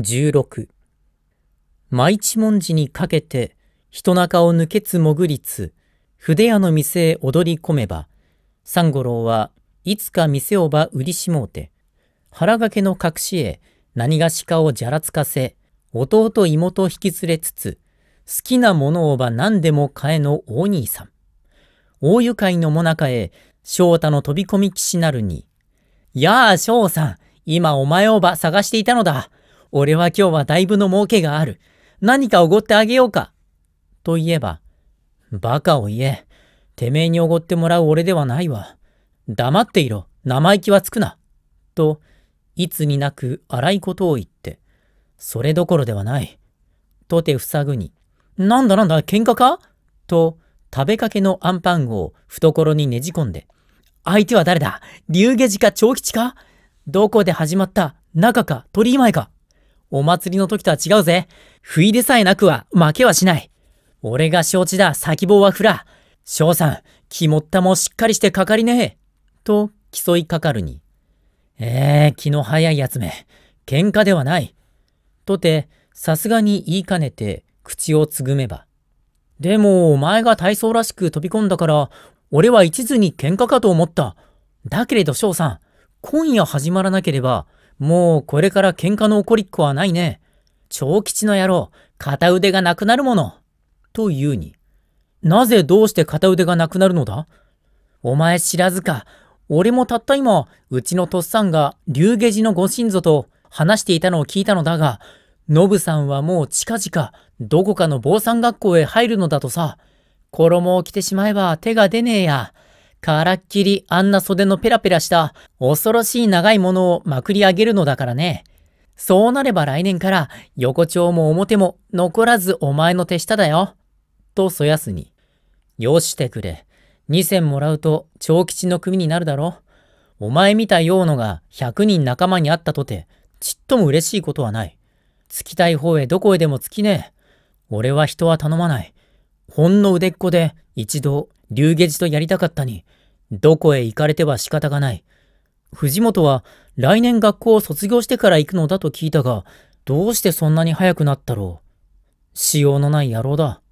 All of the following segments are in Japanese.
16舞一文字にかけて人中を抜けつ潜りつ筆屋の店へ踊り込めば三五郎はいつか店をば売りしもうて腹掛けの隠しへ何がしかをじゃらつかせ弟妹引き連れつつ好きなものをば何でも買えの大兄さん大愉快のもなかへ翔太の飛び込み騎士なるに「やあ翔さん今お前をば探していたのだ。俺は今日はだいぶの儲けがある。何かおごってあげようか。と言えば、バカを言え。てめえにおごってもらう俺ではないわ。黙っていろ。生意気はつくな。と、いつになく荒いことを言って、それどころではない。とて塞ぐに、なんだなんだ、喧嘩かと、食べかけのアンパンを懐にねじ込んで、相手は誰だ竜下寺か長吉かどこで始まった中か鳥居前かお祭りの時とは違うぜ。不意でさえなくは負けはしない。俺が承知だ、先棒はフラ。翔さん、肝ったもしっかりしてかかりねえ。と、競いかかるに。ええー、気の早いやつめ。喧嘩ではない。とて、さすがに言いかねて、口をつぐめば。でも、お前が体操らしく飛び込んだから、俺は一途に喧嘩かと思った。だけれど翔さん、今夜始まらなければ、もうこれから喧嘩の起こりっこはないね。長吉の野郎、片腕がなくなるもの。と言うに。なぜどうして片腕がなくなるのだお前知らずか。俺もたった今、うちのとっさんが竜下寺のご親祖と話していたのを聞いたのだが、ノブさんはもう近々、どこかの坊さん学校へ入るのだとさ。衣を着てしまえば手が出ねえや。からっきりあんな袖のペラペラした恐ろしい長いものをまくり上げるのだからね。そうなれば来年から横丁も表も残らずお前の手下だよ。とそやすに。よしてくれ。二銭もらうと長吉の組になるだろ。お前見たようのが百人仲間にあったとて、ちっとも嬉しいことはない。つきたい方へどこへでもつきねえ。俺は人は頼まない。ほんの腕っこで一度竜下とやりたかったに、どこへ行かれては仕方がない。藤本は来年学校を卒業してから行くのだと聞いたが、どうしてそんなに早くなったろう。しようのない野郎だ。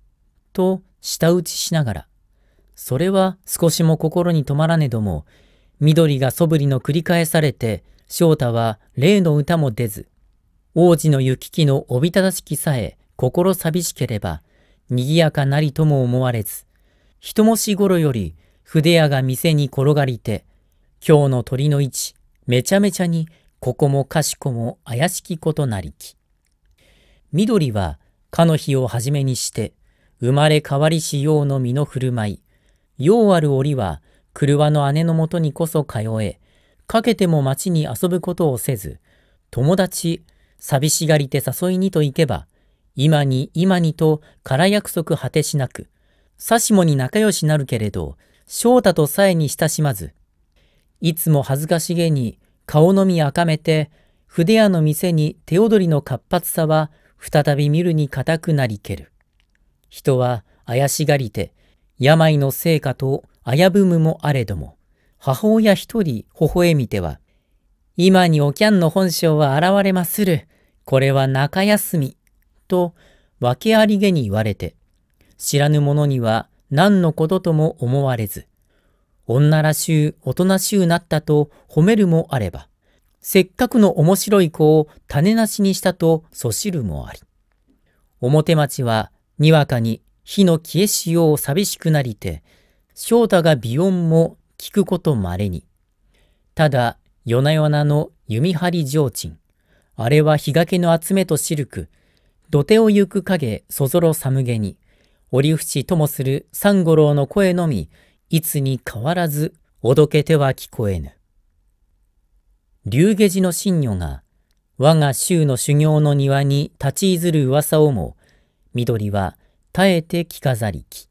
と、舌打ちしながら。それは少しも心に止まらねども、緑がそぶりの繰り返されて、翔太は例の歌も出ず、王子の行き来のおびただしきさえ心寂しければ、賑やかなりとも思われず、人もし頃より筆屋が店に転がりて、今日の鳥の位置、めちゃめちゃに、ここもかしこも怪しきことなりき。緑は、かの日をはじめにして、生まれ変わりしようの身の振る舞い、ようある折は、車の姉のもとにこそ通え、かけても町に遊ぶことをせず、友達、寂しがりて誘いにと行けば、今に今にとから約束果てしなく、さしもに仲良しなるけれど、翔太とさえに親しまず、いつも恥ずかしげに顔のみ赤めて、筆屋の店に手踊りの活発さは再び見るに固くなりける。人は怪しがりて、病の成果と危ぶむもあれども、母親一人微笑みては、今におきゃんの本性は現れまする。これは中休み。と、訳ありげに言われて、知らぬ者には何のこととも思われず、女らしゅう、大人しゅうなったと褒めるもあれば、せっかくの面白い子を種なしにしたとそしるもあり。表町は、にわかに火の消えしよう寂しくなりて、翔太が美音も聞くこと稀に。ただ、夜な夜なの弓張り上鎮、あれは日がけの集めと知るく、土手を行く影そぞろ寒げに。折淵ともする三五郎の声のみ、いつに変わらず、おどけては聞こえぬ。竜下寺の神女が、我が州の修行の庭に立ちいずる噂をも、緑は耐えて着飾りき。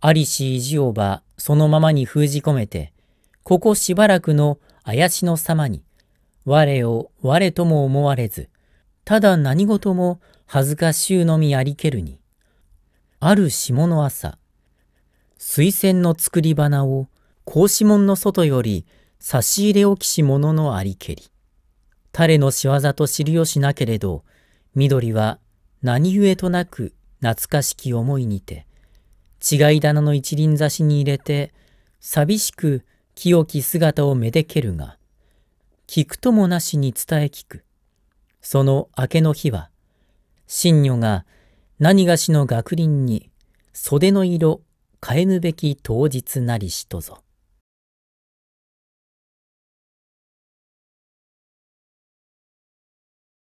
ありし意地をばそのままに封じ込めて、ここしばらくの怪しの様に、我を我とも思われず、ただ何事も恥ずかしゅうのみありけるに、ある霜の朝、水仙の作り花を格子門の外より差し入れをきし者のありけり。彼の仕業と知りよしなけれど、緑は何故となく懐かしき思いにて、違い棚の一輪差しに入れて、寂しく清き姿をめでけるが、聞くともなしに伝え聞く。その明けの日は、新女が何がしの学林に、袖の色、変えぬべき当日なりしとぞ。